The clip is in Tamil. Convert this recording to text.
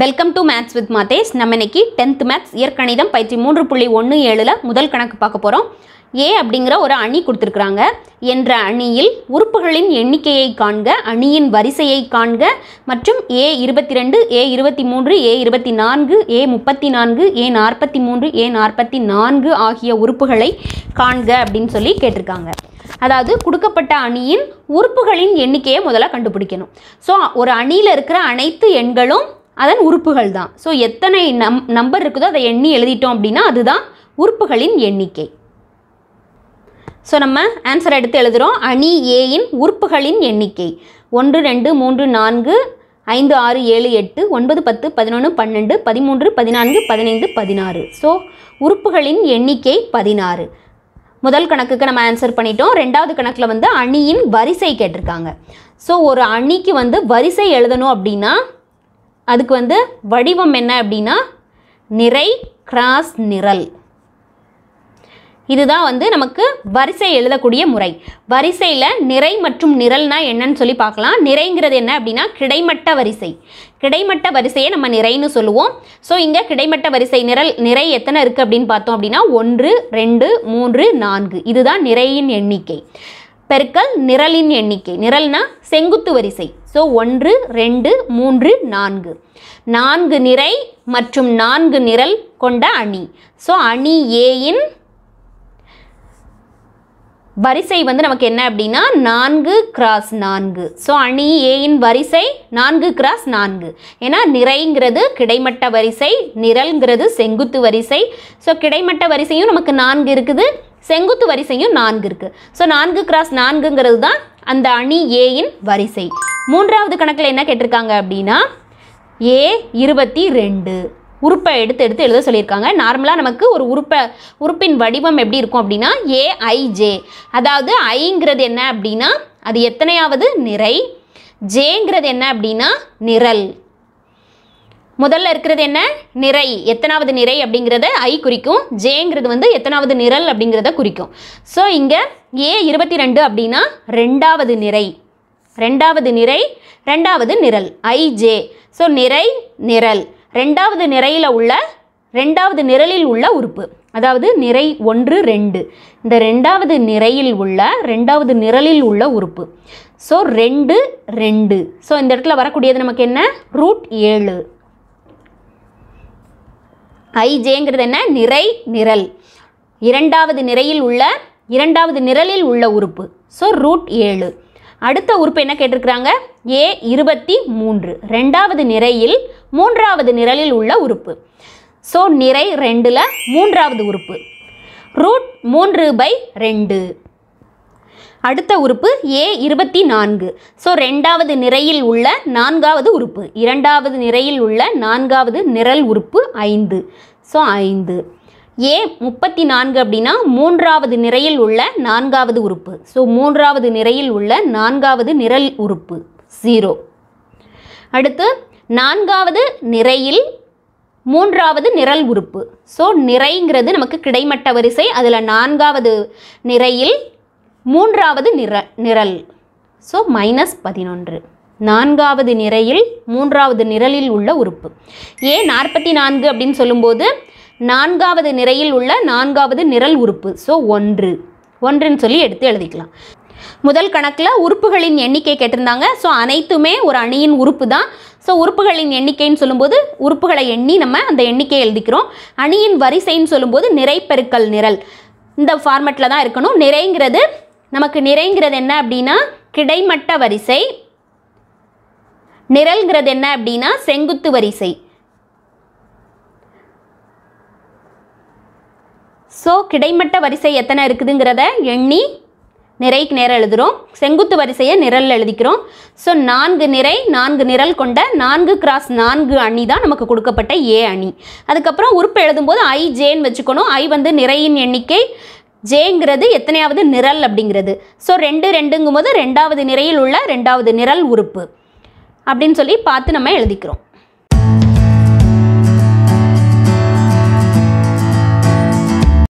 welcome to maths with Mathes நம்ம இன்னைக்கு டென்த் மேத்ஸ் இயற்கணிதம் பயிற்சி மூன்று புள்ளி ஒன்று ஏழில் முதல் கணக்கு பார்க்க போகிறோம் ஏ அப்படிங்கிற ஒரு அணி கொடுத்துருக்குறாங்க என்ற அணியில் உறுப்புகளின் எண்ணிக்கையை காண்க அணியின் வரிசையை காண்க மற்றும் ஏ இருபத்தி ரெண்டு ஏ இருபத்தி மூன்று ஏ இருபத்தி நான்கு ஏ முப்பத்தி நான்கு ஏ நாற்பத்தி மூன்று ஏ நாற்பத்தி நான்கு ஆகிய உறுப்புகளை காண்க அப்படின்னு சொல்லி கேட்டிருக்காங்க அதாவது கொடுக்கப்பட்ட அணியின் உறுப்புகளின் எண்ணிக்கையை முதல்ல கண்டுபிடிக்கணும் ஸோ ஒரு அணியில் இருக்கிற அனைத்து எண்களும் அதன் உறுப்புகள் தான் ஸோ எத்தனை நம் நம்பர் இருக்குதோ அதை எண்ணி எழுதிட்டோம் அப்படின்னா அதுதான் உறுப்புகளின் எண்ணிக்கை ஸோ நம்ம ஆன்சர் எடுத்து எழுதுகிறோம் அணி ஏயின் உறுப்புகளின் எண்ணிக்கை ஒன்று ரெண்டு மூன்று நான்கு ஐந்து ஆறு ஏழு எட்டு ஒன்பது பத்து பதினொன்று பன்னெண்டு பதிமூன்று பதினான்கு பதினைந்து பதினாறு ஸோ உறுப்புகளின் எண்ணிக்கை பதினாறு முதல் கணக்குக்கு நம்ம ஆன்சர் பண்ணிட்டோம் ரெண்டாவது கணக்கில் வந்து அணியின் வரிசை கேட்டிருக்காங்க ஸோ ஒரு அணிக்கு வந்து வரிசை எழுதணும் அப்படின்னா அதுக்கு வந்து வடிவம் என்ன அப்படின்னா நிறை கிராஸ் நிரல் இதுதான் வந்து நமக்கு வரிசை எழுதக்கூடிய முறை வரிசையில் நிறை மற்றும் நிரல்னா என்னன்னு சொல்லி பார்க்கலாம் நிறைங்கிறது என்ன அப்படின்னா கிடைமட்ட வரிசை கிடைமட்ட வரிசையை நம்ம நிறைன்னு சொல்லுவோம் ஸோ இங்கே கிடைமட்ட வரிசை நிரல் நிறை எத்தனை இருக்குது அப்படின்னு பார்த்தோம் அப்படின்னா ஒன்று ரெண்டு மூன்று நான்கு இதுதான் நிறையின் எண்ணிக்கை பெருக்கல் நிரலின் எண்ணிக்கை நிரல்னா செங்குத்து வரிசை ஸோ ஒன்று ரெண்டு மூன்று நான்கு நான்கு நிறை மற்றும் நான்கு நிரல் கொண்ட அணி ஸோ அணி ஏயின் வரிசை வந்து நமக்கு என்ன அப்படின்னா நான்கு கிராஸ் நான்கு ஸோ அணி ஏயின் வரிசை நான்கு கிராஸ் நான்கு ஏன்னா நிறைங்கிறது கிடைமட்ட வரிசை நிரல்ங்கிறது செங்குத்து வரிசை ஸோ கிடைமட்ட வரிசையும் நமக்கு நான்கு இருக்குது செங்குத்து வரிசையும் நான்கு இருக்குது ஸோ நான்கு கிராஸ் நான்குங்கிறது தான் அந்த அணி ஏயின் வரிசை மூன்றாவது கணக்கில் என்ன கேட்டிருக்காங்க அப்படின்னா ஏ இருபத்தி ரெண்டு உறுப்பை எடுத்து எடுத்து எழுத சொல்லியிருக்காங்க நார்மலாக நமக்கு ஒரு உறுப்பை உறுப்பின் வடிவம் எப்படி இருக்கும் அப்படின்னா ஏஐஜே அதாவது ஐங்கிறது என்ன அப்படின்னா அது எத்தனையாவது நிறை ஜேங்கிறது என்ன அப்படின்னா நிரல் முதல்ல இருக்கிறது என்ன நிறை எத்தனாவது நிறை அப்படிங்கிறத ஐ குறிக்கும் ஜேங்கிறது வந்து எத்தனாவது நிரல் அப்படிங்கிறத குறிக்கும் ஸோ இங்கே ஏ இருபத்தி ரெண்டு அப்படின்னா ரெண்டாவது நிறை ரெண்டாவது நிறை ரெண்டாவது நிரல் ஐ ஜே ஸோ நிறை நிரல் ரெண்டாவது நிறையில் உள்ள ரெண்டாவது நிரலில் உள்ள உறுப்பு அதாவது நிறை ஒன்று ரெண்டு இந்த ரெண்டாவது நிறையில் உள்ள ரெண்டாவது நிரலில் உள்ள உறுப்பு ஸோ ரெண்டு ரெண்டு ஸோ இந்த இடத்துல வரக்கூடியது நமக்கு என்ன ரூட் ஏழு ஐஜேங்கிறது என்ன நிறை நிரல் இரண்டாவது நிறையில் உள்ள இரண்டாவது நிரலில் உள்ள உறுப்பு ஸோ ரூட் ஏழு அடுத்த உறுப்பு என்ன கேட்டிருக்கிறாங்க ஏ இருபத்தி மூன்று ரெண்டாவது நிறையில் மூன்றாவது நிரலில் உள்ள உறுப்பு ஸோ நிறை ரெண்டில் மூன்றாவது உறுப்பு ரூட் மூன்று பை ரெண்டு அடுத்த உறுப்பு ஏ இருபத்தி நான்கு ஸோ ரெண்டாவது நிறையில் உள்ள நான்காவது உறுப்பு இரண்டாவது நிறையில் உள்ள நான்காவது நிரல் உறுப்பு ஐந்து ஸோ ஐந்து ஏ முப்பத்தி நான்கு அப்படின்னா மூன்றாவது நிறையில் உள்ள நான்காவது உறுப்பு ஸோ மூன்றாவது நிறையில் உள்ள நான்காவது நிரல் உறுப்பு ஜீரோ அடுத்து நான்காவது நிறையில் மூன்றாவது நிரல் உறுப்பு ஸோ நிறைங்கிறது நமக்கு கிடைமட்ட வரிசை அதில் நான்காவது நிறையில் மூன்றாவது நிற நிரல் ஸோ மைனஸ் பதினொன்று நான்காவது நிறையில் மூன்றாவது நிரலில் உள்ள உறுப்பு ஏன் நாற்பத்தி நான்கு அப்படின்னு சொல்லும்போது நான்காவது நிறையில் உள்ள நான்காவது நிரல் உறுப்பு ஸோ ஒன்று ஒன்றுன்னு சொல்லி எடுத்து எழுதிக்கலாம் முதல் கணக்கில் உறுப்புகளின் எண்ணிக்கை கேட்டிருந்தாங்க ஸோ அனைத்துமே ஒரு அணியின் உறுப்பு தான் ஸோ உறுப்புகளின் எண்ணிக்கைன்னு சொல்லும்போது உறுப்புகளை எண்ணி நம்ம அந்த எண்ணிக்கையை எழுதிக்கிறோம் அணியின் வரிசைன்னு சொல்லும்போது நிறை பெருக்கல் நிரல் இந்த ஃபார்மெட்டில் தான் இருக்கணும் நிறைங்கிறது நமக்கு நிறைங்கிறது என்ன அப்படின்னா கிடைமட்ட வரிசை நிரல்கிறது என்ன அப்படின்னா செங்குத்து வரிசை ஸோ கிடைமட்ட வரிசை எத்தனை இருக்குதுங்கிறத எண்ணி நிறைக்கு நேரம் எழுதுகிறோம் செங்குத்து வரிசையை நிரல் எழுதிக்கிறோம் ஸோ நான்கு நிறை நான்கு நிரல் கொண்ட நான்கு கிராஸ் நான்கு அணி தான் நமக்கு கொடுக்கப்பட்ட ஏ அணி அதுக்கப்புறம் உறுப்பு எழுதும்போது ஐ ஜேன்னு வச்சுக்கணும் ஐ வந்து நிறையின் எண்ணிக்கை ஜேங்கிறது எத்தனையாவது நிரல் அப்படிங்கிறது ஸோ ரெண்டு ரெண்டுங்கும் போது ரெண்டாவது நிறையில் உள்ள ரெண்டாவது நிரல் உறுப்பு அப்படின்னு சொல்லி பார்த்து நம்ம எழுதிக்கிறோம்